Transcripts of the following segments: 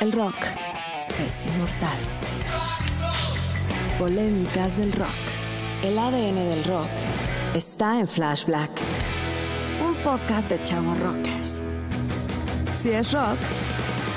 El rock es inmortal. Polémicas del rock. El ADN del rock está en Flash un podcast de Chavo rockers. Si es rock,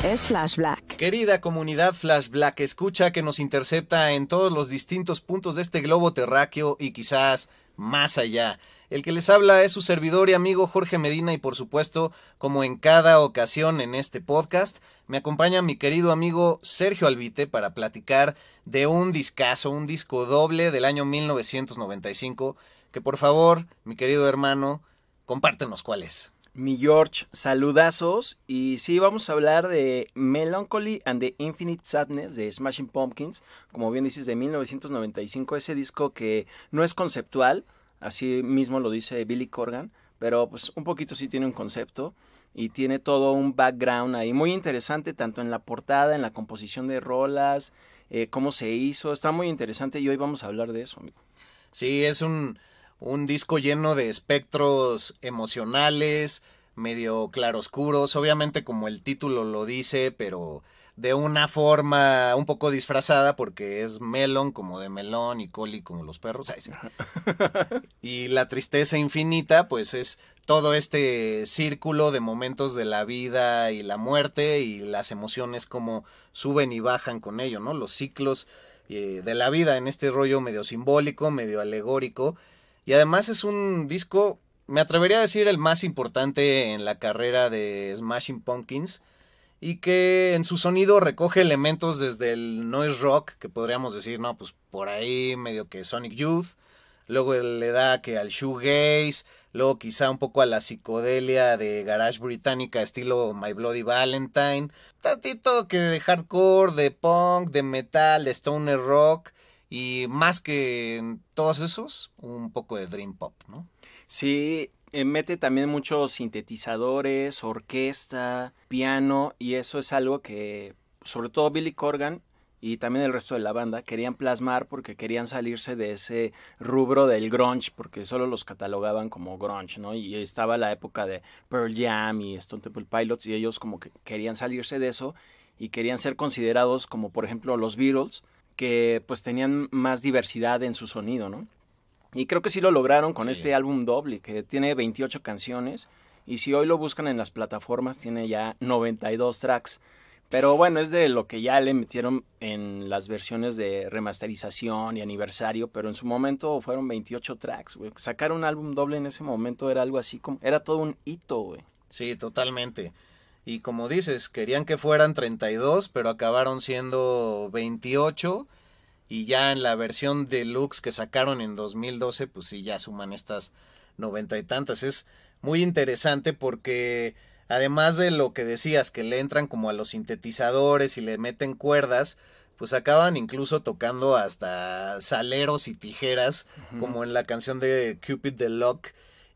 es Flash Black. Querida comunidad Flash escucha que nos intercepta en todos los distintos puntos de este globo terráqueo y quizás más allá. El que les habla es su servidor y amigo Jorge Medina y por supuesto, como en cada ocasión en este podcast, me acompaña mi querido amigo Sergio Albite para platicar de un discazo, un disco doble del año 1995, que por favor, mi querido hermano, compártenos cuál es. Mi George, saludazos. Y sí, vamos a hablar de Melancholy and the Infinite Sadness de Smashing Pumpkins. Como bien dices, de 1995, ese disco que no es conceptual, así mismo lo dice Billy Corgan, pero pues un poquito sí tiene un concepto y tiene todo un background ahí muy interesante, tanto en la portada, en la composición de rolas, eh, cómo se hizo, está muy interesante y hoy vamos a hablar de eso. Sí, es un, un disco lleno de espectros emocionales, medio claroscuros, obviamente como el título lo dice, pero de una forma un poco disfrazada porque es melon como de melón y coli como los perros. Y la tristeza infinita pues es todo este círculo de momentos de la vida y la muerte y las emociones como suben y bajan con ello, ¿no? Los ciclos eh, de la vida en este rollo medio simbólico, medio alegórico. Y además es un disco, me atrevería a decir, el más importante en la carrera de Smashing Pumpkins y que en su sonido recoge elementos desde el noise rock, que podríamos decir, no, pues por ahí medio que Sonic Youth, luego le da que al shoegaze, luego quizá un poco a la psicodelia de garage británica estilo My Bloody Valentine, tantito que de hardcore, de punk, de metal, de stoner rock y más que todos esos, un poco de dream pop, ¿no? Sí, eh, mete también muchos sintetizadores, orquesta, piano, y eso es algo que sobre todo Billy Corgan y también el resto de la banda querían plasmar porque querían salirse de ese rubro del grunge, porque solo los catalogaban como grunge, ¿no? Y estaba la época de Pearl Jam y Stone Temple Pilots y ellos como que querían salirse de eso y querían ser considerados como por ejemplo los Beatles, que pues tenían más diversidad en su sonido, ¿no? Y creo que sí lo lograron con este álbum doble, que tiene 28 canciones. Y si hoy lo buscan en las plataformas, tiene ya 92 tracks. Pero bueno, es de lo que ya le metieron en las versiones de remasterización y aniversario, pero en su momento fueron 28 tracks, Sacar un álbum doble en ese momento era algo así como... Era todo un hito, güey. Sí, totalmente. Y como dices, querían que fueran 32, pero acabaron siendo 28 y ya en la versión deluxe que sacaron en 2012, pues sí, ya suman estas noventa y tantas. Es muy interesante porque además de lo que decías, que le entran como a los sintetizadores y le meten cuerdas, pues acaban incluso tocando hasta saleros y tijeras, como en la canción de Cupid the Lock.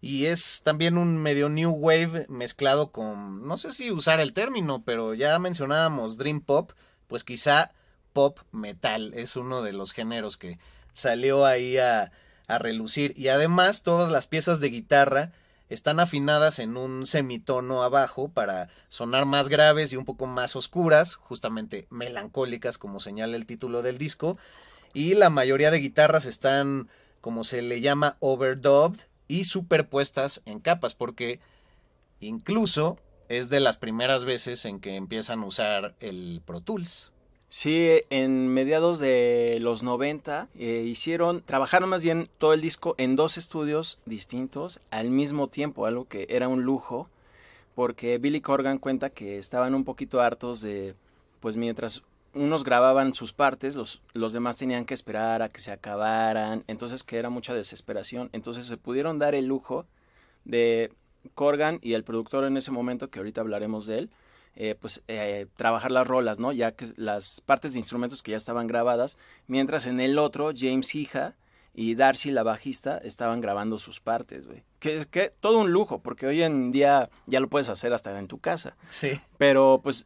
Y es también un medio new wave mezclado con, no sé si usar el término, pero ya mencionábamos Dream Pop, pues quizá pop metal. Es uno de los géneros que salió ahí a, relucir. Y además todas las piezas de guitarra están afinadas en un semitono abajo para sonar más graves y un poco más oscuras, justamente melancólicas como señala el título del disco. Y la mayoría de guitarras están, como se le llama, overdubbed y superpuestas en capas, porque incluso es de las primeras veces en que empiezan a usar el Pro Tools. Sí, en mediados de los 90 eh, hicieron, trabajaron más bien todo el disco en dos estudios distintos al mismo tiempo, algo que era un lujo, porque Billy Corgan cuenta que estaban un poquito hartos de, pues mientras unos grababan sus partes, los, los demás tenían que esperar a que se acabaran, entonces que era mucha desesperación, entonces se pudieron dar el lujo de Corgan y el productor en ese momento, que ahorita hablaremos de él, eh, pues eh, trabajar las rolas, ¿no? Ya que las partes de instrumentos que ya estaban grabadas, mientras en el otro James Hija y Darcy la bajista estaban grabando sus partes, güey. Que, que todo un lujo, porque hoy en día ya lo puedes hacer hasta en tu casa. Sí. Pero pues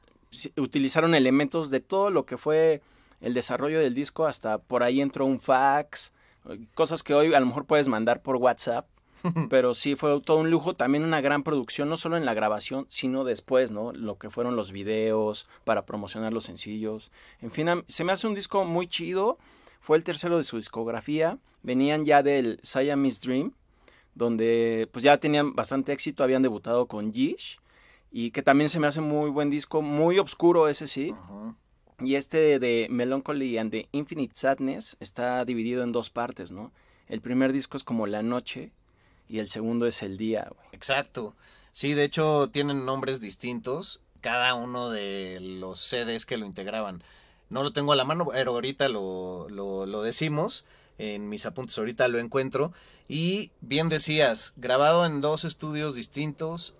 utilizaron elementos de todo lo que fue el desarrollo del disco, hasta por ahí entró un fax, cosas que hoy a lo mejor puedes mandar por WhatsApp Pero sí, fue todo un lujo, también una gran producción, no solo en la grabación, sino después, ¿no? Lo que fueron los videos para promocionar los sencillos. En fin, se me hace un disco muy chido. Fue el tercero de su discografía. Venían ya del Siamese Dream, donde pues ya tenían bastante éxito, habían debutado con Yish. Y que también se me hace muy buen disco, muy oscuro ese sí. Y este de Melancholy and the Infinite Sadness está dividido en dos partes, ¿no? El primer disco es como la noche y el segundo es el día. Exacto. Sí, de hecho tienen nombres distintos cada uno de los sedes que lo integraban. No lo tengo a la mano, pero ahorita lo, lo, decimos. En mis apuntes ahorita lo encuentro. Y bien decías, grabado en dos estudios distintos,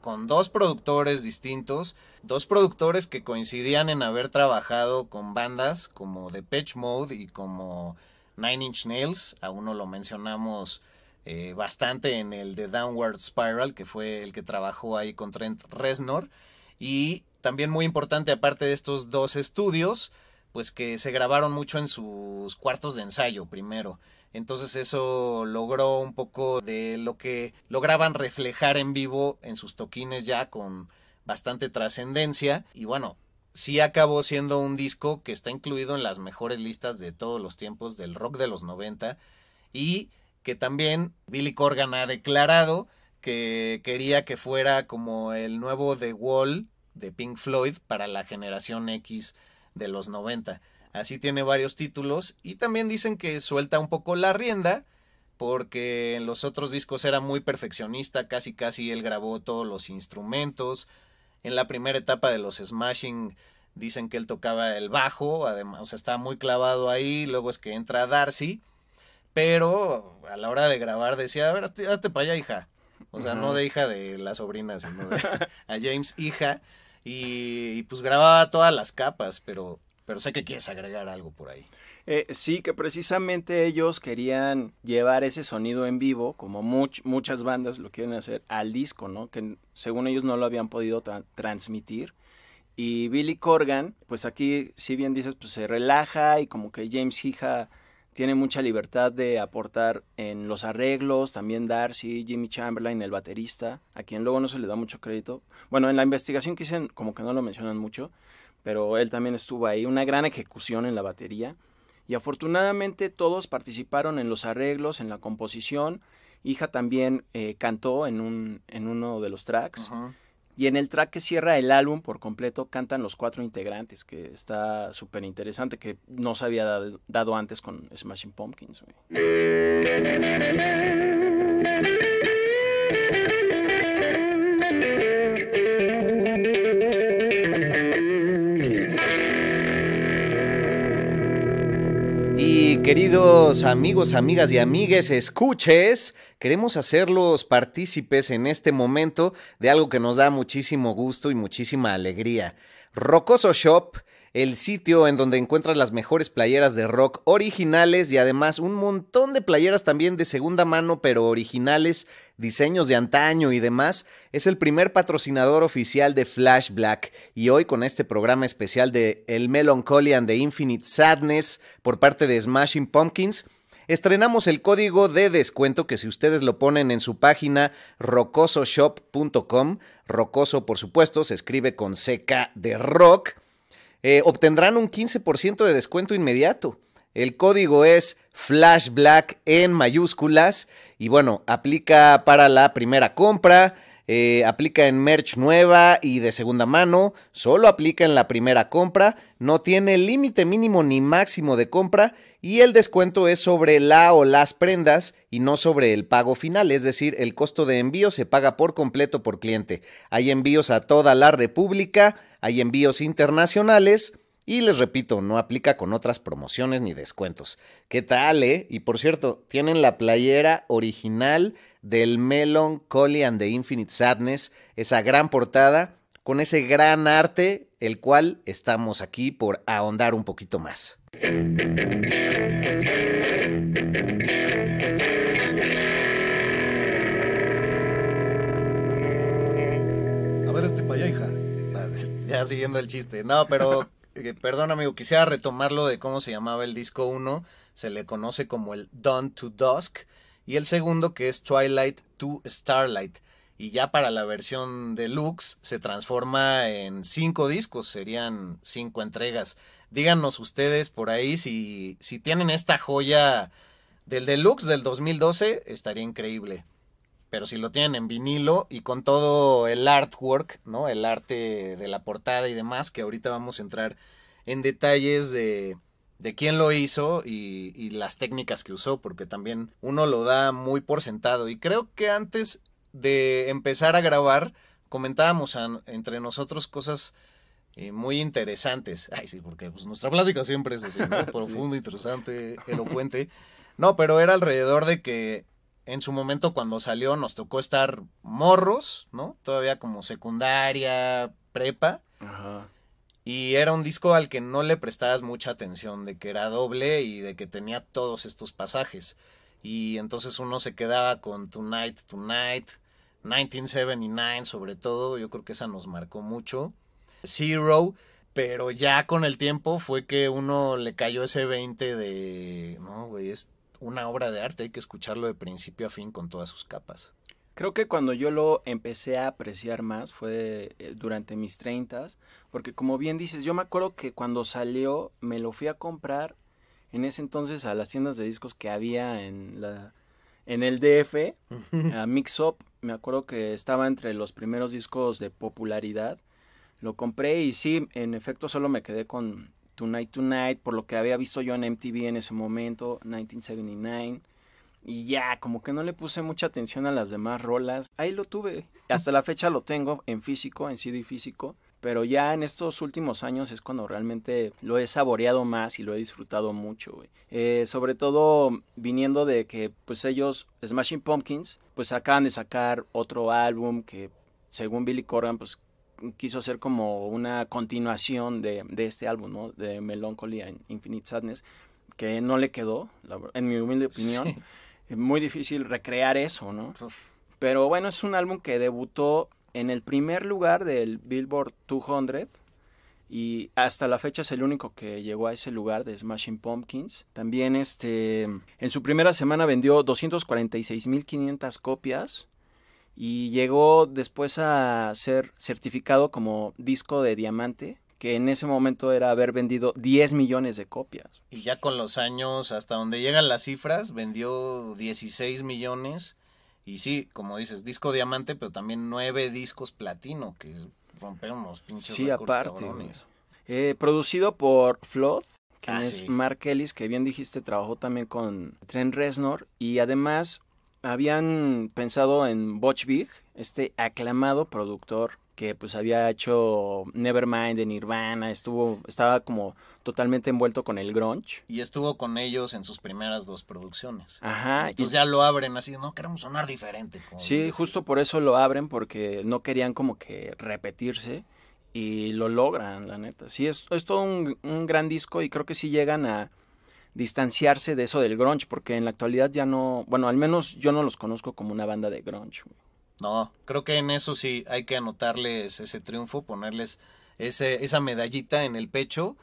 con dos productores distintos, dos productores que coincidían en haber trabajado con bandas como The Patch Mode y como Nine Inch Nails, A no lo mencionamos eh, bastante en el de Downward Spiral, que fue el que trabajó ahí con Trent Reznor. Y también muy importante, aparte de estos dos estudios, pues que se grabaron mucho en sus cuartos de ensayo primero. Entonces eso logró un poco de lo que lograban reflejar en vivo en sus toquines ya con bastante trascendencia. Y bueno, sí acabó siendo un disco que está incluido en las mejores listas de todos los tiempos del rock de los 90 y que también Billy Corgan ha declarado que quería que fuera como el nuevo The Wall de Pink Floyd para la generación X de los 90. Así tiene varios títulos y también dicen que suelta un poco la rienda porque en los otros discos era muy perfeccionista, casi casi él grabó todos los instrumentos. En la primera etapa de los Smashing dicen que él tocaba el bajo, además, o muy clavado ahí, luego es que entra Darcy pero a la hora de grabar decía, a ver, hazte, para allá, hija. O sea, no de hija de la sobrina, sino de a James, hija. Y, pues grababa todas las capas, pero, pero sé que quieres agregar algo por ahí. Eh, sí, que precisamente ellos querían llevar ese sonido en vivo, como muchas bandas lo quieren hacer, al disco, ¿no? Que según ellos no lo habían podido transmitir. Y Billy Corgan, pues aquí, si bien dices, pues se relaja y como que James Hija tiene mucha libertad de aportar en los arreglos, también Darcy, Jimmy Chamberlain, el baterista, a quien luego no se le da mucho crédito. Bueno, en la investigación que hicieron como que no lo mencionan mucho, pero él también estuvo ahí, una gran ejecución en la batería. Y afortunadamente todos participaron en los arreglos, en la composición. Hija también eh, cantó en, un, en uno de los tracks. Y en el track que cierra el álbum por completo cantan los cuatro integrantes, que está súper interesante, que no se había dado, antes con Smashing Pumpkins. queridos amigos, amigas y amigues, escuches, queremos hacerlos partícipes en este momento de algo que nos da muchísimo gusto y muchísima alegría. Rocoso Shop el sitio en donde encuentras las mejores playeras de rock originales y además un montón de playeras también de segunda mano, pero originales, diseños de antaño y demás. Es el primer patrocinador oficial de Flash Black y hoy con este programa especial de El Melancholy and the Infinite Sadness por parte de Smashing Pumpkins. Estrenamos el código de descuento que si ustedes lo ponen en su página rocososhop.com, rocoso por supuesto se escribe con seca de rock, eh, obtendrán un 15% de descuento inmediato. El código es FlashBlack en mayúsculas y bueno, aplica para la primera compra, eh, aplica en merch nueva y de segunda mano, solo aplica en la primera compra, no tiene límite mínimo ni máximo de compra y el descuento es sobre la o las prendas y no sobre el pago final, es decir, el costo de envío se paga por completo por cliente. Hay envíos a toda la República hay envíos internacionales y les repito, no aplica con otras promociones ni descuentos. ¿Qué tal, eh? Y por cierto, tienen la playera original del Melon Collie and the Infinite Sadness, esa gran portada con ese gran arte, el cual estamos aquí por ahondar un poquito más. A ver este payá, ya siguiendo el chiste. No, pero eh, perdón amigo, quisiera retomarlo de cómo se llamaba el disco 1, se le conoce como el Dawn to Dusk, y el segundo que es Twilight to Starlight. Y ya para la versión deluxe se transforma en cinco discos, serían cinco entregas. Díganos ustedes por ahí si, si tienen esta joya del deluxe del 2012, estaría increíble pero si lo tienen en vinilo y con todo el artwork, ¿no? El arte de la portada y demás, que ahorita vamos a entrar en detalles de, quién lo hizo y, las técnicas que usó, porque también uno lo da muy por sentado. Y creo que antes de empezar a grabar, comentábamos entre nosotros cosas eh, muy interesantes. Ay, sí, porque pues, nuestra plática siempre es así, ¿no? Profundo, interesante, elocuente. No, pero era alrededor de que en su momento cuando salió nos tocó estar morros, ¿no? Todavía como secundaria, prepa. Ajá. Y era un disco al que no le prestabas mucha atención, de que era doble y de que tenía todos estos pasajes. Y entonces uno se quedaba con Tonight, Tonight, 1979 sobre todo, yo creo que esa nos marcó mucho. Zero, pero ya con el tiempo fue que uno le cayó ese 20 de, no, güey, una obra de arte, hay que escucharlo de principio a fin con todas sus capas. Creo que cuando yo lo empecé a apreciar más fue eh, durante mis treintas, porque como bien dices, yo me acuerdo que cuando salió me lo fui a comprar en ese entonces a las tiendas de discos que había en la en el DF, a Mix Up, me acuerdo que estaba entre los primeros discos de popularidad. Lo compré y sí, en efecto solo me quedé con Tonight Tonight, por lo que había visto yo en MTV en ese momento, 1979. Y ya, como que no le puse mucha atención a las demás rolas. Ahí lo tuve. Hasta la fecha lo tengo en físico, en CD físico. Pero ya en estos últimos años es cuando realmente lo he saboreado más y lo he disfrutado mucho, eh, sobre todo viniendo de que pues ellos, Smashing Pumpkins, pues acaban de sacar otro álbum que según Billy Corgan, pues quiso hacer como una continuación de, este álbum, ¿no? De Melancholy and Infinite Sadness, que no le quedó, en mi humilde opinión. Es muy difícil recrear eso, ¿no? Pero bueno, es un álbum que debutó en el primer lugar del Billboard 200 y hasta la fecha es el único que llegó a ese lugar de Smashing Pumpkins. También este en su primera semana vendió 246.500 copias y llegó después a ser certificado como disco de diamante que en ese momento era haber vendido 10 millones de copias. Y ya con los años, hasta donde llegan las cifras, vendió 16 millones. Y sí, como dices, disco diamante, pero también nueve discos platino, que rompemos unos pinches Sí, aparte. Eh, producido por Flood, que ah, es Mark Ellis, que bien dijiste, trabajó también con Trent Reznor. Y además habían pensado en Butch Vig, este aclamado productor que pues había hecho Nevermind en Nirvana, estuvo, estaba como totalmente envuelto con el grunge. Y estuvo con ellos en sus primeras dos producciones. Ajá. Entonces ya lo abren así, no, queremos sonar diferente. sí, justo por eso lo abren, porque no querían como que repetirse y lo logran, la neta. Sí, es, es todo un, un gran disco y creo que sí llegan a, distanciarse de eso del grunge, porque en la actualidad ya no, bueno, al menos yo no los conozco como una banda de grunge. No, creo que en eso sí hay que anotarles ese triunfo, ponerles ese, esa medallita en el pecho.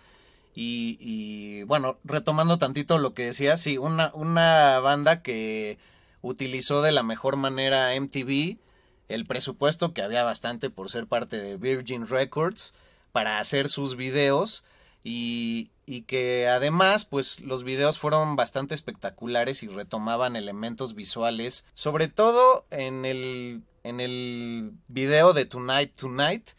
Y, y, bueno, retomando tantito lo que decía, sí, una, una banda que utilizó de la mejor manera MTV el presupuesto que había bastante por ser parte de Virgin Records para hacer sus videos y, que además pues los videos fueron bastante espectaculares y retomaban elementos visuales, sobre todo en el, en el video de Tonight Tonight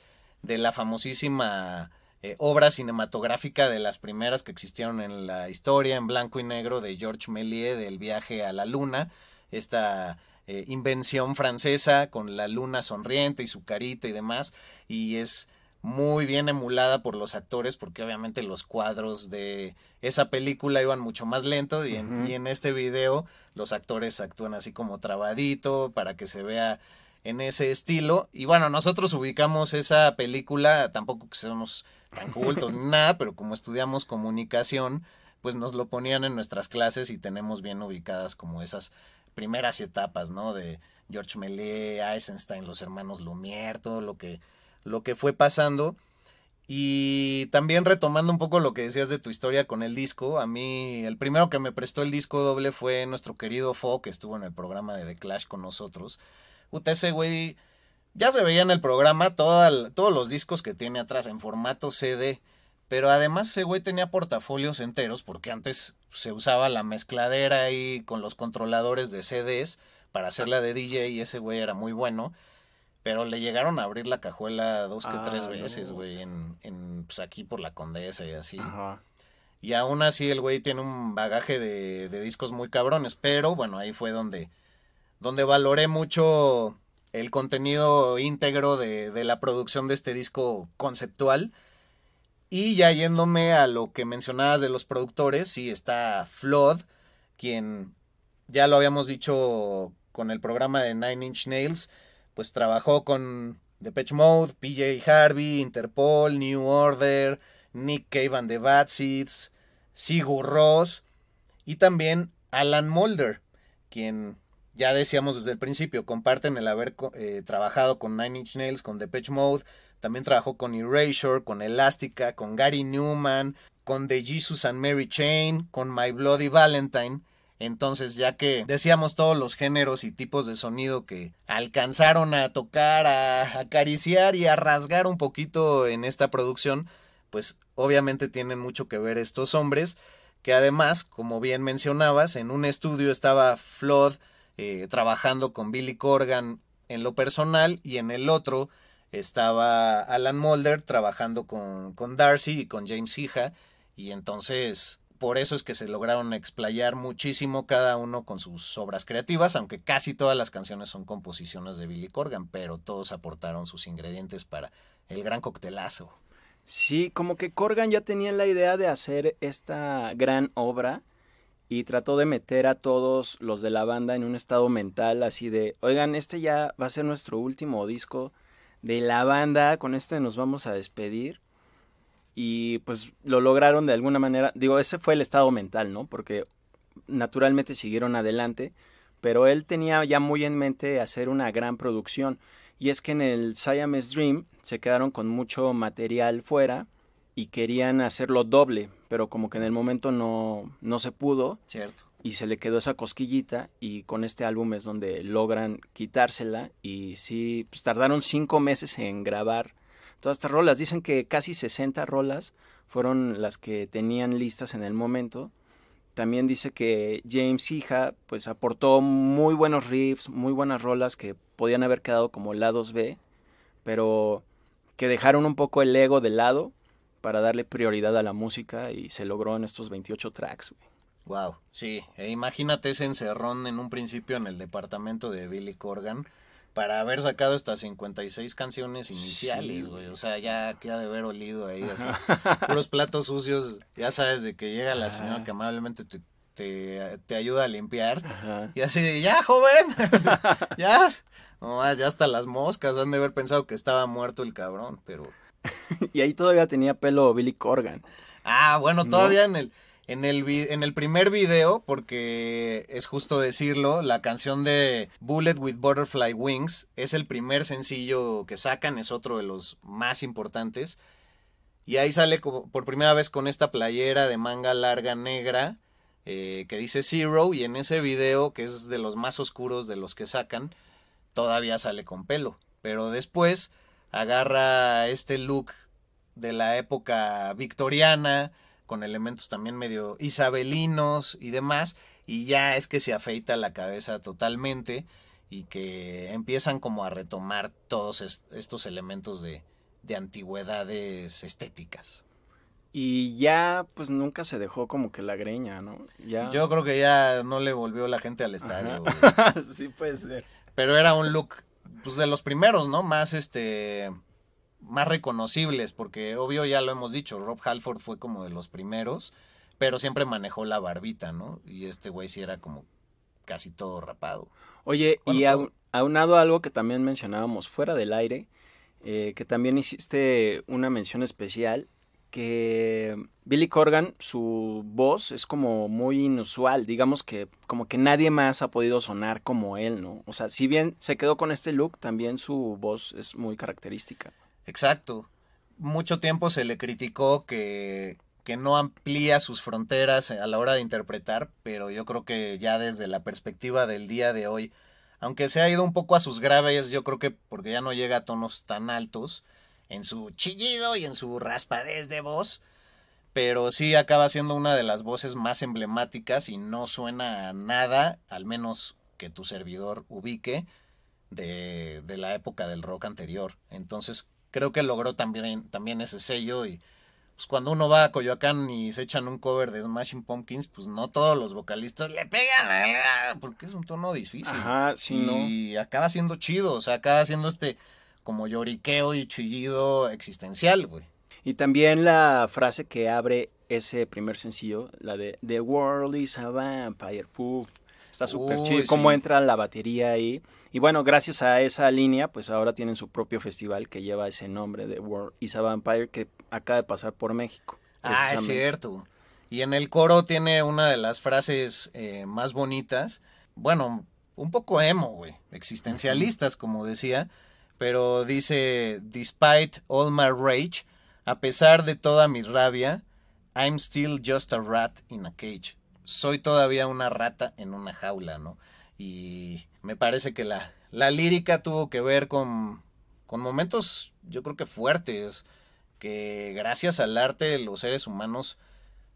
de la famosísima eh, obra cinematográfica de las primeras que existieron en la historia en blanco y negro de Georges Méliès del viaje a la luna, esta eh, invención francesa con la luna sonriente y su carita y demás y es muy bien emulada por los actores, porque obviamente los cuadros de esa película iban mucho más lento y en, este video los actores actúan así como trabadito para que se vea en ese estilo. Y bueno, nosotros ubicamos esa película, tampoco que seamos tan cultos ni nada, pero como estudiamos comunicación, pues nos lo ponían en nuestras clases y tenemos bien ubicadas como esas primeras etapas, ¿no? De George Melé, Eisenstein, los hermanos Lumière, todo lo que lo que fue pasando. Y también retomando un poco lo que decías de tu historia con el disco, a mí el primero que me prestó el disco doble fue nuestro querido Fo, que estuvo en el programa de The Clash con nosotros. Usted ese güey ya se veía en el programa todos los discos que tiene atrás en formato CD, pero además ese güey tenía portafolios enteros porque antes se usaba la mezcladera ahí con los controladores de CDs para hacerla de DJ y ese güey era muy bueno. Pero le llegaron a abrir la cajuela dos que tres ah, veces, güey, en, pues aquí por la condesa y así. Y aún así el güey tiene un bagaje de, discos muy cabrones, pero bueno, ahí fue donde, donde valoré mucho el contenido íntegro de, de la producción de este disco conceptual. Y ya yéndome a lo que mencionabas de los productores, sí está Flood, quien ya lo habíamos dicho con el programa de Nine Inch Nails, pues trabajó con Depeche Mode, PJ Harvey, Interpol, New Order, Nick Cave and the Bad Seeds, Sigur Ross y también Alan Mulder, quien ya decíamos desde el principio, comparten el haber eh, trabajado con Nine Inch Nails, con Depeche Mode, también trabajó con Erasure, con Elastica, con Gary Newman, con The Jesus and Mary Chain, con My Bloody Valentine entonces, ya que decíamos todos los géneros y tipos de sonido que alcanzaron a tocar, a acariciar y a rasgar un poquito en esta producción, pues obviamente tienen mucho que ver estos hombres, que además, como bien mencionabas, en un estudio estaba Flood eh, trabajando con Billy Corgan en lo personal y en el otro estaba Alan Mulder trabajando con, con Darcy y con James Hija, y entonces por eso es que se lograron explayar muchísimo cada uno con sus obras creativas, aunque casi todas las canciones son composiciones de Billy Corgan, pero todos aportaron sus ingredientes para el gran coctelazo. Sí, como que Corgan ya tenía la idea de hacer esta gran obra y trató de meter a todos los de la banda en un estado mental así de, oigan, este ya va a ser nuestro último disco de la banda, con este nos vamos a despedir y pues lo lograron de alguna manera. Digo, ese fue el estado mental, ¿no? Porque naturalmente siguieron adelante, pero él tenía ya muy en mente hacer una gran producción. Y es que en el Siamese Dream se quedaron con mucho material fuera y querían hacerlo doble, pero como que en el momento no, no se pudo. Cierto. Y se le quedó esa cosquillita y con este álbum es donde logran quitársela y sí, pues tardaron cinco meses en grabar todas estas rolas. Dicen que casi 60 rolas fueron las que tenían listas en el momento. También dice que James Hija pues aportó muy buenos riffs, muy buenas rolas que podían haber quedado como lados B, pero que dejaron un poco el ego de lado para darle prioridad a la música y se logró en estos 28 tracks. Wow, sí, e imagínate ese encerrón en un principio en el departamento de Billy Corgan para haber sacado estas 56 canciones iniciales, güey. o sea, ya queda de haber olido ahí, así. Puros platos sucios, ya sabes, de que llega la señora que amablemente te, te, te ayuda a limpiar. Y así de, ya, joven, ya. más, ya hasta las moscas han de haber pensado que estaba muerto el cabrón, pero... y ahí todavía tenía pelo Billy Corgan. Ah, bueno, todavía en el... En el, primer video, porque es justo decirlo, la canción de Bullet with Butterfly Wings es el primer sencillo que sacan, es otro de los más importantes. Y ahí sale por primera vez con esta playera de manga larga negra eh, que dice Zero y en ese video, que es de los más oscuros de los que sacan, todavía sale con pelo. Pero después agarra este look de la época victoriana, con elementos también medio isabelinos y demás, y ya es que se afeita la cabeza totalmente y que empiezan como a retomar todos estos elementos de, antigüedades estéticas. Y ya, pues nunca se dejó como que la greña, ¿no? Ya... Yo creo que ya no le volvió la gente al estadio. sí puede ser. Pero era un look, pues de los primeros, ¿no? Más este más reconocibles, porque obvio ya lo hemos dicho, Rob Halford fue como de los primeros, pero siempre manejó la barbita, ¿no? Y este güey sí era como casi todo rapado. Oye, y aunado a algo que también mencionábamos fuera del aire, eh, que también hiciste una mención especial, que Billy Corgan, su voz es como muy inusual, digamos que como que nadie más ha podido sonar como él, ¿no? O sea, si bien se quedó con este look, también su voz es muy característica. Exacto. Mucho tiempo se le criticó que, no amplía sus fronteras a la hora de interpretar, pero yo creo que ya desde la perspectiva del día de hoy, aunque se ha ido un poco a sus graves, yo creo que porque ya no llega a tonos tan altos, en su chillido y en su raspadez de voz, pero sí acaba siendo una de las voces más emblemáticas y no suena a nada, al menos que tu servidor ubique, de, de la época del rock anterior. Entonces creo que logró también, también ese sello y pues cuando uno va a Coyoacán y se echan un cover de Smashing Pumpkins, pues no todos los vocalistas le pegan, porque es un tono difícil. Ajá, sí, y acaba siendo chido, o sea, acaba siendo este como lloriqueo y chillido existencial, güey. Y también la frase que abre ese primer sencillo, la de The World is a Vampire Está súper chido cómo entra la batería ahí. Y bueno, gracias a esa línea, pues ahora tienen su propio festival que lleva ese nombre de World is a Vampire que acaba de pasar por México. Ah, es cierto. Y en el coro tiene una de las frases eh, más bonitas. Bueno, un poco emo, güey. Existencialistas, como decía. Pero dice, despite all my rage, a pesar de toda mi rabia, I'm still just a rat in a cage soy todavía una rata en una jaula, ¿no? Y me parece que la, lírica tuvo que ver con, momentos, yo creo que fuertes, que gracias al arte de los seres humanos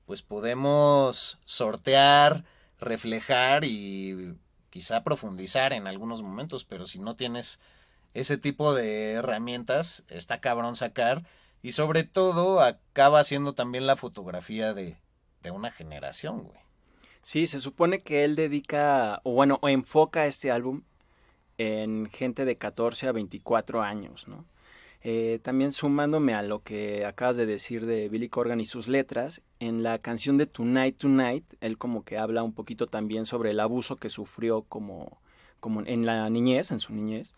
pues podemos sortear, reflejar y quizá profundizar en algunos momentos, pero si no tienes ese tipo de herramientas, está cabrón sacar y sobre todo acaba siendo también la fotografía de, de una generación, güey. Sí, se supone que él dedica, o bueno, o enfoca este álbum en gente de 14 a 24 años, ¿no? Eh, también sumándome a lo que acabas de decir de Billy Corgan y sus letras, en la canción de Tonight Tonight, él como que habla un poquito también sobre el abuso que sufrió como, como en la niñez, en su niñez.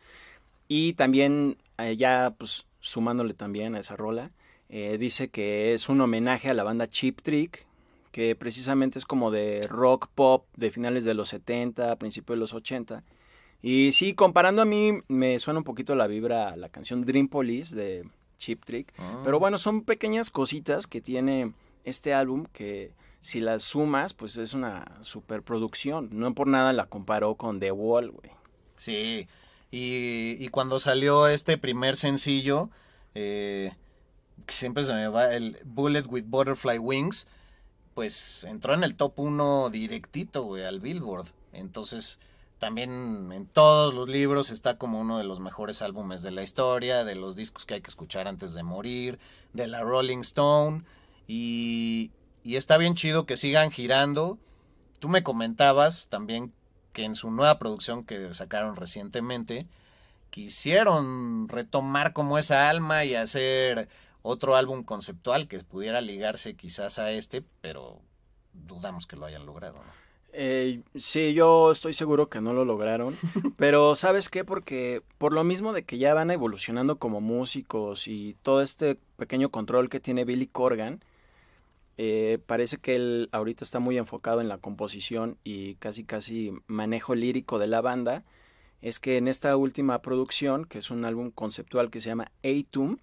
Y también, eh, ya pues sumándole también a esa rola, eh, dice que es un homenaje a la banda Cheap Trick, que precisamente es como de rock pop de finales de los 70, principios de los 80. Y sí, comparando a mí, me suena un poquito la vibra a la canción Dream Police de Chip Trick. Ah. Pero bueno, son pequeñas cositas que tiene este álbum que si las sumas, pues es una superproducción. No por nada la comparó con The Wall, güey. Sí, y, cuando salió este primer sencillo, eh, siempre se me va el Bullet with Butterfly Wings, pues entró en el top 1 directito, güey, al Billboard. Entonces, también en todos los libros está como uno de los mejores álbumes de la historia, de los discos que hay que escuchar antes de morir, de la Rolling Stone. Y, y está bien chido que sigan girando. Tú me comentabas también que en su nueva producción que sacaron recientemente, quisieron retomar como esa alma y hacer otro álbum conceptual que pudiera ligarse quizás a este, pero dudamos que lo hayan logrado. Eh, sí, yo estoy seguro que no lo lograron, pero ¿sabes qué? Porque por lo mismo de que ya van evolucionando como músicos y todo este pequeño control que tiene Billy Corgan, eh, parece que él ahorita está muy enfocado en la composición y casi casi manejo lírico de la banda, es que en esta última producción, que es un álbum conceptual que se llama Atum,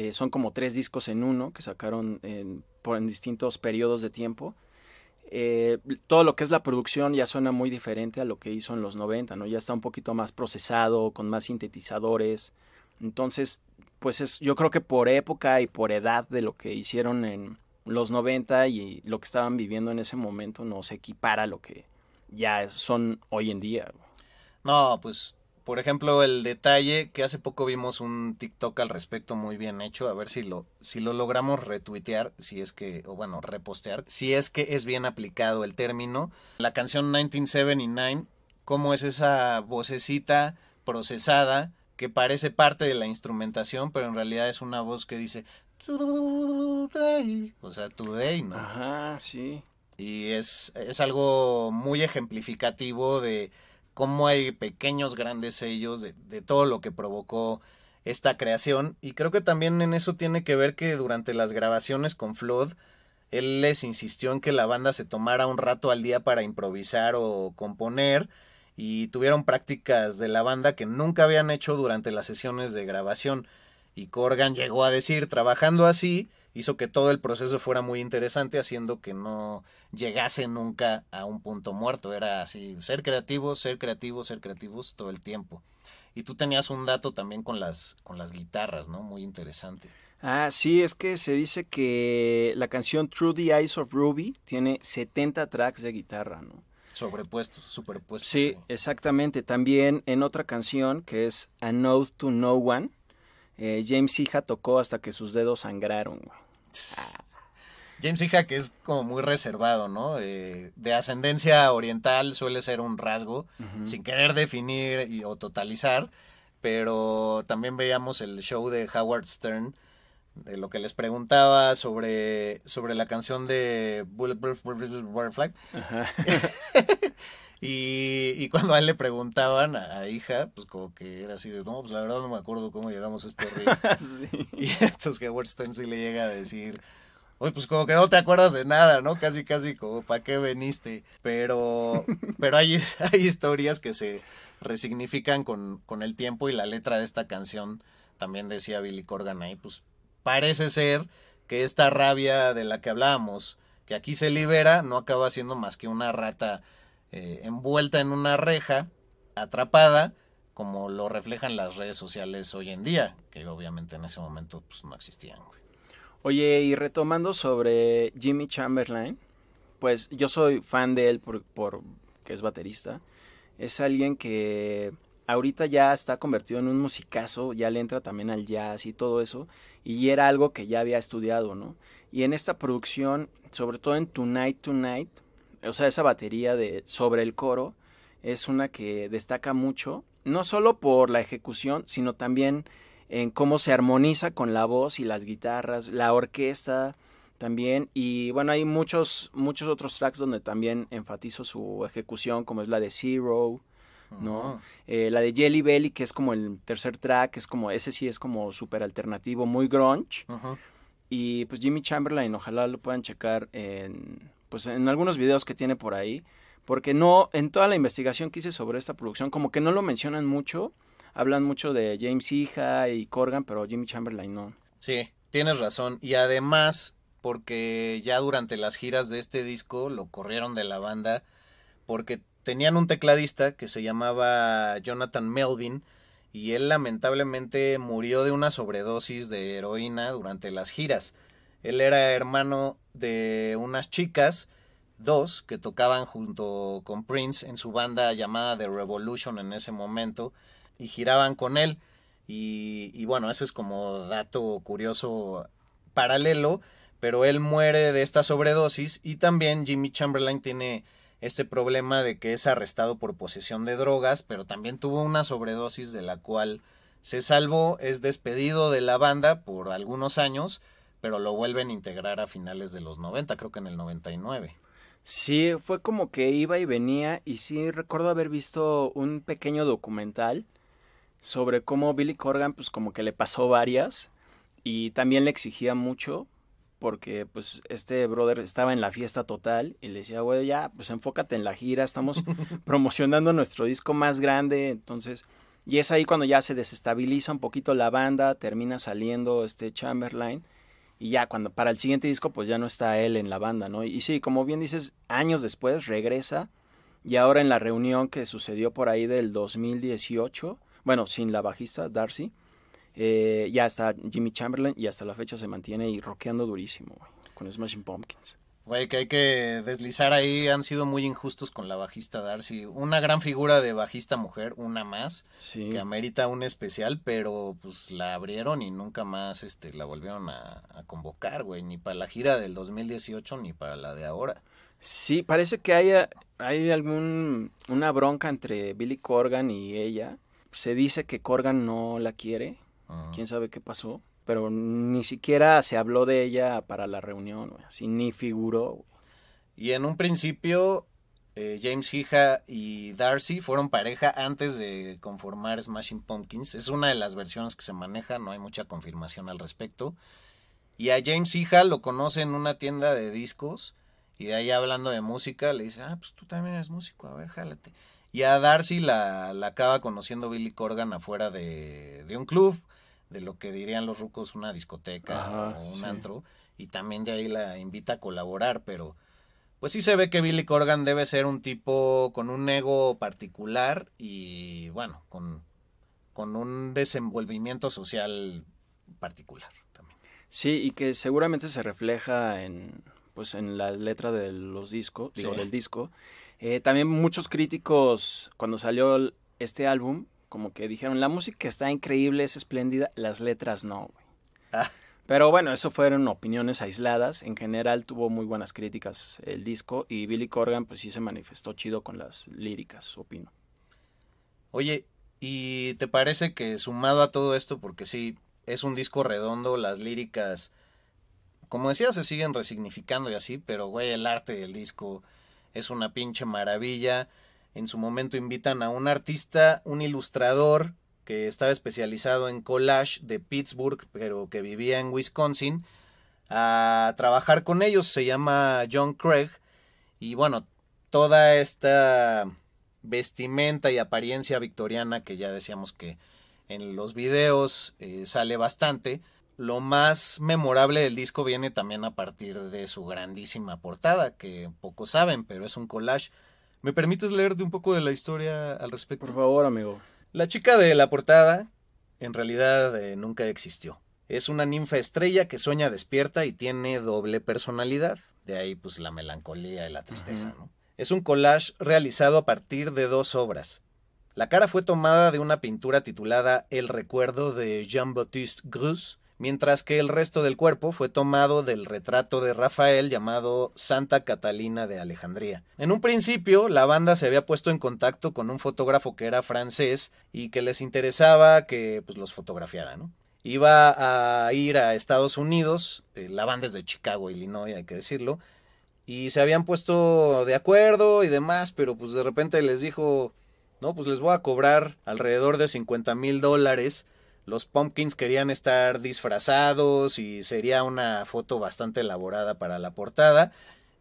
eh, son como tres discos en uno que sacaron en, por, en distintos periodos de tiempo. Eh, todo lo que es la producción ya suena muy diferente a lo que hizo en los 90, ¿no? Ya está un poquito más procesado, con más sintetizadores. Entonces, pues es, yo creo que por época y por edad de lo que hicieron en los 90 y lo que estaban viviendo en ese momento no se equipara a lo que ya son hoy en día. No, pues por ejemplo, el detalle que hace poco vimos un TikTok al respecto muy bien hecho, a ver si lo, si lo logramos retuitear, si es que, o bueno, repostear, si es que es bien aplicado el término. La canción 1979, ¿cómo es esa vocecita procesada que parece parte de la instrumentación, pero en realidad es una voz que dice o sea, today, ¿no? Ajá, sí. Y es algo muy ejemplificativo de cómo hay pequeños, grandes sellos de, de todo lo que provocó esta creación. Y creo que también en eso tiene que ver que durante las grabaciones con Flood, él les insistió en que la banda se tomara un rato al día para improvisar o componer y tuvieron prácticas de la banda que nunca habían hecho durante las sesiones de grabación. Y Corgan llegó a decir, trabajando así, hizo que todo el proceso fuera muy interesante, haciendo que no llegase nunca a un punto muerto. Era así, ser creativos, ser creativos, ser creativos todo el tiempo. Y tú tenías un dato también con las, con las guitarras, ¿no? Muy interesante. Ah, sí, es que se dice que la canción Through the Eyes of Ruby tiene 70 tracks de guitarra, ¿no? Sobrepuestos, superpuestos. Sí, exactamente. También en otra canción que es A Note to No One, eh, James Hija tocó hasta que sus dedos sangraron. Ah. James Hija, que es como muy reservado, ¿no? Eh, de ascendencia oriental suele ser un rasgo, sin querer definir o totalizar, pero también veíamos el show de Howard Stern, de lo que les preguntaba sobre, sobre la canción de Bulletproof Butterfly. Y, cuando a él le preguntaban a, hija, pues como que era así de, no, pues la verdad no me acuerdo cómo llegamos a este río. Y entonces que Stern sí le llega a decir, Oye, pues como que no te acuerdas de nada, ¿no? Casi, casi como, ¿para qué veniste? Pero, pero hay, hay historias que se resignifican con, con el tiempo y la letra de esta canción, también decía Billy Corgan ahí, pues parece ser que esta rabia de la que hablábamos, que aquí se libera, no acaba siendo más que una rata eh, envuelta en una reja, atrapada, como lo reflejan las redes sociales hoy en día, que obviamente en ese momento pues, no existían. Oye, y retomando sobre Jimmy Chamberlain, pues yo soy fan de él por, que es baterista. Es alguien que ahorita ya está convertido en un musicazo, ya le entra también al jazz y todo eso, y era algo que ya había estudiado, ¿no? Y en esta producción, sobre todo en Tonight Tonight, o sea, esa batería de, sobre el coro es una que destaca mucho, no solo por la ejecución, sino también en cómo se armoniza con la voz y las guitarras, la orquesta también. Y bueno, hay muchos, muchos otros tracks donde también enfatizo su ejecución, como es la de Zero, ¿no? Eh, la de Jelly Belly, que es como el tercer track, es como, ese sí es como súper alternativo, muy grunge. Y pues Jimmy Chamberlain, ojalá lo puedan checar en pues en algunos videos que tiene por ahí, porque no, en toda la investigación que hice sobre esta producción, como que no lo mencionan mucho, hablan mucho de James Hija y Corgan, pero Jimmy Chamberlain no. Sí, tienes razón, y además, porque ya durante las giras de este disco lo corrieron de la banda, porque tenían un tecladista que se llamaba Jonathan Melvin, y él lamentablemente murió de una sobredosis de heroína durante las giras. Él era hermano de unas chicas, dos, que tocaban junto con Prince en su banda llamada The Revolution en ese momento y giraban con él. Y, bueno, eso es como dato curioso paralelo, pero él muere de esta sobredosis y también Jimmy Chamberlain tiene este problema de que es arrestado por posesión de drogas, pero también tuvo una sobredosis de la cual se salvó, es despedido de la banda por algunos años, pero lo vuelven a integrar a finales de los 90, creo que en el 99. Sí, fue como que iba y venía y sí recuerdo haber visto un pequeño documental sobre cómo Billy Corgan pues como que le pasó varias y también le exigía mucho porque pues este brother estaba en la fiesta total y le decía, güey, ya, pues enfócate en la gira, estamos promocionando nuestro disco más grande, entonces, y es ahí cuando ya se desestabiliza un poquito la banda, termina saliendo este Chamberlain y ya cuando para el siguiente disco pues ya no está él en la banda, ¿no? Y, sí, como bien dices, años después regresa y ahora en la reunión que sucedió por ahí del 2018, bueno, sin la bajista Darcy, eh, ya está Jimmy Chamberlain y hasta la fecha se mantiene y rockeando durísimo, güey, con Smashing Pumpkins. Güey, que hay que deslizar ahí, han sido muy injustos con la bajista Darcy. Una gran figura de bajista mujer, una más, que amerita un especial, pero pues la abrieron y nunca más este, la volvieron a, convocar, güey, ni para la gira del 2018 ni para la de ahora. Sí, parece que haya, hay algún, una bronca entre Billy Corgan y ella. Se dice que Corgan no la quiere, quién sabe qué pasó pero ni siquiera se habló de ella para la reunión, así ni figuró. Y en un principio, eh, James Hija y Darcy fueron pareja antes de conformar Smashing Pumpkins. Es una de las versiones que se maneja, no hay mucha confirmación al respecto. Y a James Hija lo conoce en una tienda de discos y de ahí hablando de música le dice, ah, pues tú también eres músico, a ver, jálate. Y a Darcy la, la acaba conociendo Billy Corgan afuera de, de un club de lo que dirían los rucos una discoteca o un antro, y también de ahí la invita a colaborar, pero pues sí se ve que Billy Corgan debe ser un tipo con un ego particular y bueno, con, con un desenvolvimiento social particular también. Sí, y que seguramente se refleja en pues en la letra de los discos, del disco. Eh, también muchos críticos, cuando salió este álbum, como que dijeron, la música está increíble, es espléndida, las letras no, ah. Pero bueno, eso fueron opiniones aisladas. En general tuvo muy buenas críticas el disco y Billy Corgan pues sí se manifestó chido con las líricas, opino. Oye, ¿y te parece que sumado a todo esto, porque sí, es un disco redondo, las líricas, como decía, se siguen resignificando y así, pero güey, el arte del disco es una pinche maravilla en su momento invitan a un artista, un ilustrador que estaba especializado en collage de Pittsburgh, pero que vivía en Wisconsin, a trabajar con ellos. Se llama John Craig. Y bueno, toda esta vestimenta y apariencia victoriana que ya decíamos que en los videos eh, sale bastante. Lo más memorable del disco viene también a partir de su grandísima portada, que pocos saben, pero es un collage ¿Me permites leerte un poco de la historia al respecto? Por favor, amigo. La chica de la portada en realidad eh, nunca existió. Es una ninfa estrella que sueña despierta y tiene doble personalidad. De ahí pues la melancolía y la tristeza, ¿no? Es un collage realizado a partir de dos obras. La cara fue tomada de una pintura titulada El recuerdo de Jean-Baptiste Grus mientras que el resto del cuerpo fue tomado del retrato de Rafael llamado Santa Catalina de Alejandría. En un principio, la banda se había puesto en contacto con un fotógrafo que era francés y que les interesaba que pues, los fotografiara, Iba a ir a Estados Unidos, eh, la banda es de Chicago, Illinois, hay que decirlo, y se habían puesto de acuerdo y demás, pero pues de repente les dijo, no, pues les voy a cobrar alrededor de 50 mil dólares los Pumpkins querían estar disfrazados y sería una foto bastante elaborada para la portada.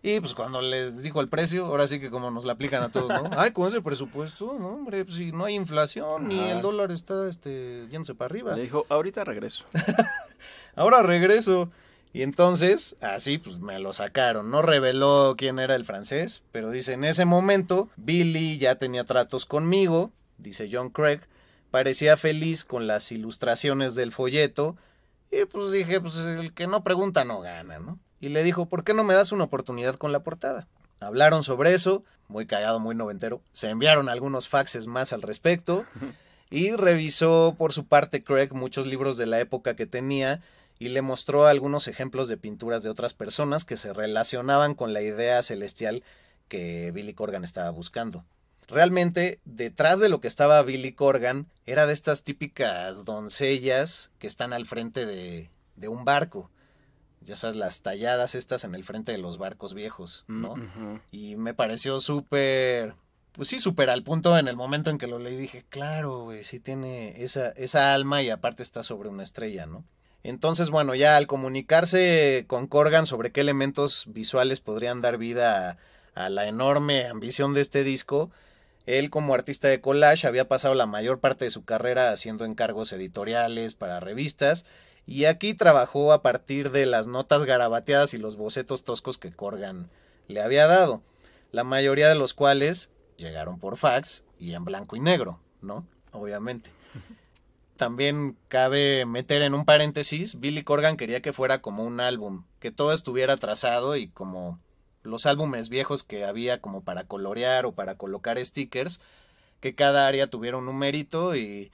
Y pues cuando les dijo el precio, ahora sí que como nos la aplican a todos, ¿no? Ay, con ese presupuesto, no, hombre, pues si no hay inflación ni el dólar está este, yéndose para arriba. Le dijo, ahorita regreso. ahora regreso. Y entonces, así pues me lo sacaron. No reveló quién era el francés, pero dice, en ese momento, Billy ya tenía tratos conmigo, dice John Craig, parecía feliz con las ilustraciones del folleto y pues dije, pues el que no pregunta no gana, ¿no? Y le dijo, ¿por qué no me das una oportunidad con la portada? Hablaron sobre eso, muy cagado, muy noventero. Se enviaron algunos faxes más al respecto y revisó por su parte Craig muchos libros de la época que tenía y le mostró algunos ejemplos de pinturas de otras personas que se relacionaban con la idea celestial que Billy Corgan estaba buscando. Realmente, detrás de lo que estaba Billy Corgan era de estas típicas doncellas que están al frente de, de un barco. Ya sabes, las talladas estas en el frente de los barcos viejos, mm, ¿no? Y me pareció súper, pues sí, súper al punto en el momento en que lo leí dije, claro, güey, sí tiene esa, alma y aparte está sobre una estrella, ¿no? Entonces, bueno, ya al comunicarse con Corgan sobre qué elementos visuales podrían dar vida a la enorme ambición de este disco, él como artista de collage había pasado la mayor parte de su carrera haciendo encargos editoriales para revistas y aquí trabajó a partir de las notas garabateadas y los bocetos toscos que Corgan le había dado, la mayoría de los cuales llegaron por fax y en blanco y negro, ¿no? Obviamente. También cabe meter en un paréntesis, Billy Corgan quería que fuera como un álbum, que todo estuviera trazado y como los álbumes viejos que había como para colorear o para colocar stickers, que cada área tuviera un mérito y,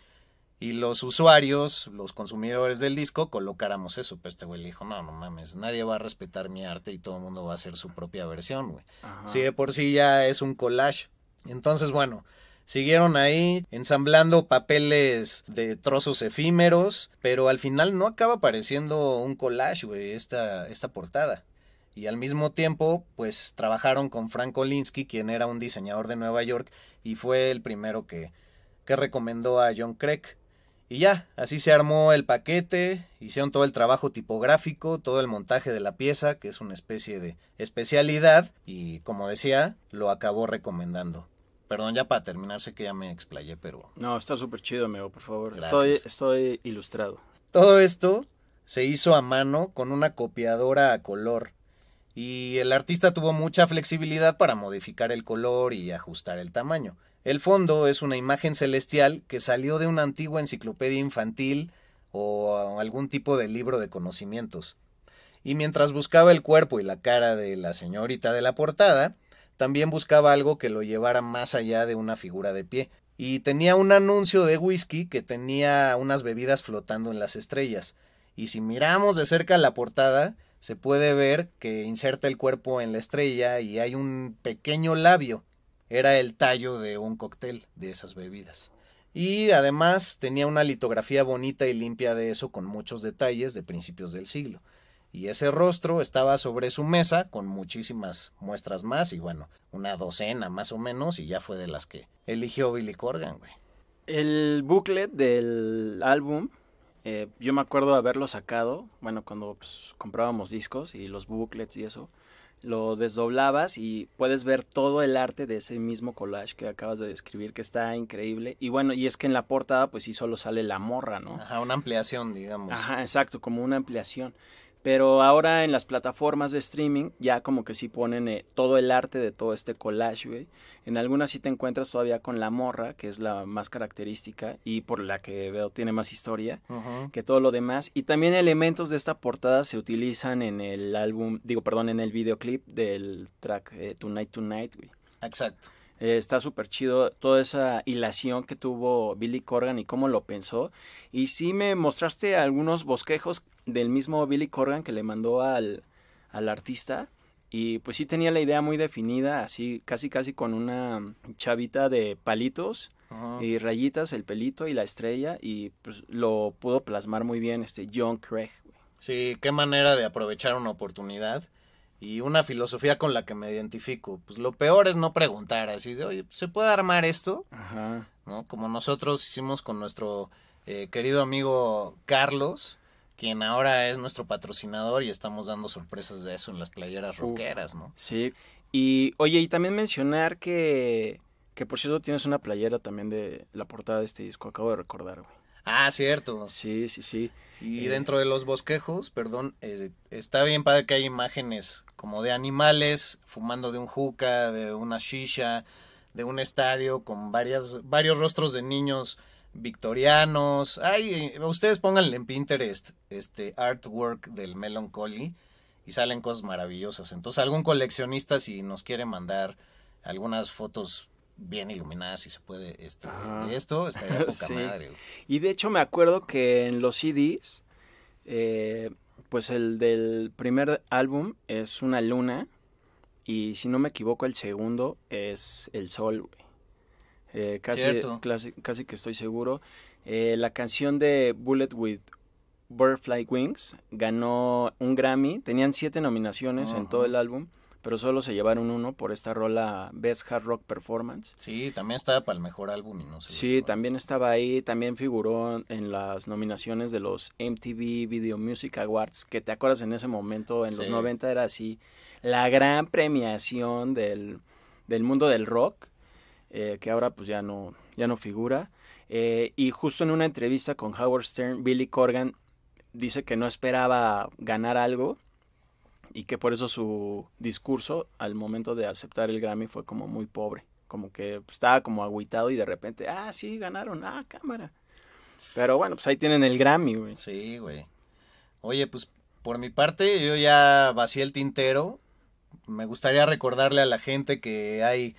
los usuarios, los consumidores del disco, colocáramos eso. Pero pues este güey le dijo, no, no mames, nadie va a respetar mi arte y todo el mundo va a hacer su propia versión, güey. Sí, de por sí ya es un collage. Entonces, bueno, siguieron ahí ensamblando papeles de trozos efímeros, pero al final no acaba pareciendo un collage, güey, esta, esta portada y al mismo tiempo pues trabajaron con Frank Olinsky, quien era un diseñador de Nueva York y fue el primero que, que recomendó a John Craig. Y ya, así se armó el paquete, hicieron todo el trabajo tipográfico, todo el montaje de la pieza, que es una especie de especialidad, y como decía, lo acabó recomendando. Perdón, ya para terminar, sé que ya me explayé, pero... No, está súper chido, amigo, por favor. Estoy, estoy ilustrado. Todo esto se hizo a mano con una copiadora a color y el artista tuvo mucha flexibilidad para modificar el color y ajustar el tamaño. El fondo es una imagen celestial que salió de una antigua enciclopedia infantil o algún tipo de libro de conocimientos. Y mientras buscaba el cuerpo y la cara de la señorita de la portada, también buscaba algo que lo llevara más allá de una figura de pie. Y tenía un anuncio de whisky que tenía unas bebidas flotando en las estrellas. Y si miramos de cerca la portada, se puede ver que inserta el cuerpo en la estrella y hay un pequeño labio. Era el tallo de un cóctel de esas bebidas. Y además tenía una litografía bonita y limpia de eso con muchos detalles de principios del siglo. Y ese rostro estaba sobre su mesa con muchísimas muestras más y bueno, una docena más o menos y ya fue de las que eligió Billy Corgan, güey. El booklet del álbum eh, yo me acuerdo haberlo sacado, bueno, cuando pues, comprábamos discos y los booklets y eso, lo desdoblabas y puedes ver todo el arte de ese mismo collage que acabas de describir, que está increíble. Y bueno, y es que en la portada pues sí solo sale la morra, ¿no? Ajá, una ampliación, digamos. Ajá, exacto, como una ampliación. Pero ahora en las plataformas de streaming ya como que sí ponen eh, todo el arte de todo este collage, güey. En algunas sí te encuentras todavía con la morra, que es la más característica y por la que veo tiene más historia que todo lo demás. Y también elementos de esta portada se utilizan en el álbum, digo, perdón, en el videoclip del track eh, Tonight Tonight, güey. Exacto. Eh, está súper chido toda esa hilación que tuvo Billy Corgan y cómo lo pensó. Y sí me mostraste algunos bosquejos del mismo Billy Corgan que le mandó al, artista. Y pues sí tenía la idea muy definida, así casi casi con una chavita de palitos y rayitas, el pelito y la estrella. Y pues lo pudo plasmar muy bien este John Craig. Sí, qué manera de aprovechar una oportunidad y una filosofía con la que me identifico. Pues lo peor es no preguntar, así de, oye, ¿se puede armar esto? Ajá. ¿No? Como nosotros hicimos con nuestro eh, querido amigo Carlos, quien ahora es nuestro patrocinador y estamos dando sorpresas de eso en las playeras rockeras, ¿no? Sí. Y, oye, y también mencionar que, que por cierto tienes una playera también de la portada de este disco, acabo de recordar, güey. Ah, cierto. Sí, sí, sí. Y eh, dentro de los bosquejos, perdón, eh, está bien padre que hay imágenes como de animales fumando de un juca, de una shisha, de un estadio con varias, varios rostros de niños victorianos. Ay, eh, ustedes pónganle en Pinterest este artwork del Melancholy y salen cosas maravillosas. Entonces, algún coleccionista si nos quiere mandar algunas fotos bien iluminada si se puede este, ah. de esto, poca madre. Y de hecho me acuerdo que en los CDs, eh, pues el del primer álbum es una luna y si no me equivoco el segundo es el sol, eh, casi, casi, que estoy seguro. Eh, la canción de Bullet with Butterfly Wings ganó un Grammy. Tenían siete nominaciones en todo el álbum pero solo se llevaron uno por esta rola Best Hard Rock Performance. Sí, también estaba para el mejor álbum y no sé. Sí, también estaba ahí, también figuró en las nominaciones de los MTV Video Music Awards, que te acuerdas en ese momento, en los 90 era así, la gran premiación del, mundo del rock, eh, que ahora pues ya no, ya no figura. Eh, y justo en una entrevista con Howard Stern, Billy Corgan dice que no esperaba ganar algo y que por eso su discurso al momento de aceptar el Grammy fue como muy pobre, como que estaba como agüitado y de repente, ah, sí, ganaron, ah, cámara. Pero bueno, pues ahí tienen el Grammy, güey. Sí, güey. Oye, pues por mi parte yo ya vacié el tintero. Me gustaría recordarle a la gente que hay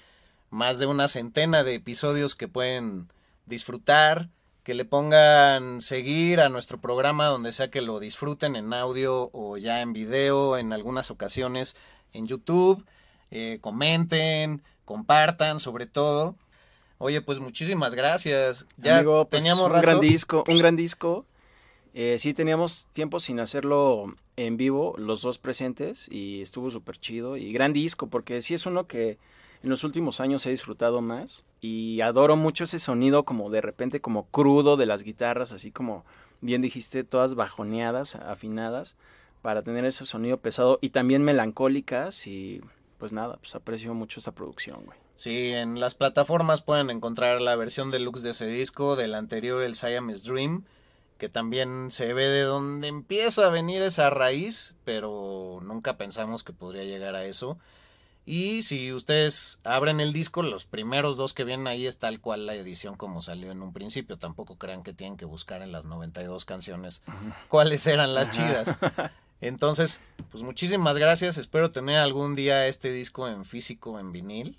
más de una centena de episodios que pueden disfrutar que le pongan seguir a nuestro programa, donde sea que lo disfruten en audio o ya en video, en algunas ocasiones en YouTube. Eh, comenten, compartan, sobre todo. Oye, pues muchísimas gracias. Ya pues, teníamos un gran disco, un gran disco. Eh, sí teníamos tiempo sin hacerlo en vivo, los dos presentes, y estuvo súper chido. Y gran disco, porque sí es uno que en los últimos años he disfrutado más y adoro mucho ese sonido como de repente como crudo de las guitarras, así como bien dijiste, todas bajoneadas, afinadas, para tener ese sonido pesado y también melancólicas y pues nada, pues aprecio mucho esa producción, güey. Sí, en las plataformas pueden encontrar la versión deluxe de ese disco, del anterior, el Siamese Dream, que también se ve de donde empieza a venir esa raíz, pero nunca pensamos que podría llegar a eso. Y si ustedes abren el disco, los primeros dos que vienen ahí es tal cual la edición como salió en un principio. Tampoco crean que tienen que buscar en las 92 canciones cuáles eran las chidas. Entonces, pues muchísimas gracias. Espero tener algún día este disco en físico, en vinil.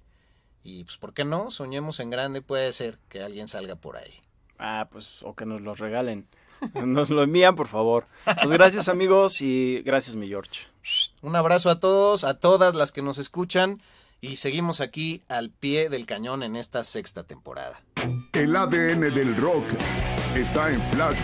Y pues, ¿por qué no? Soñemos en grande. Puede ser que alguien salga por ahí. Ah, pues, o que nos lo regalen. Nos lo envían, por favor. Pues gracias, amigos, y gracias, mi George. Un abrazo a todos, a todas las que nos escuchan y seguimos aquí al pie del cañón en esta sexta temporada. El ADN del rock está en Flash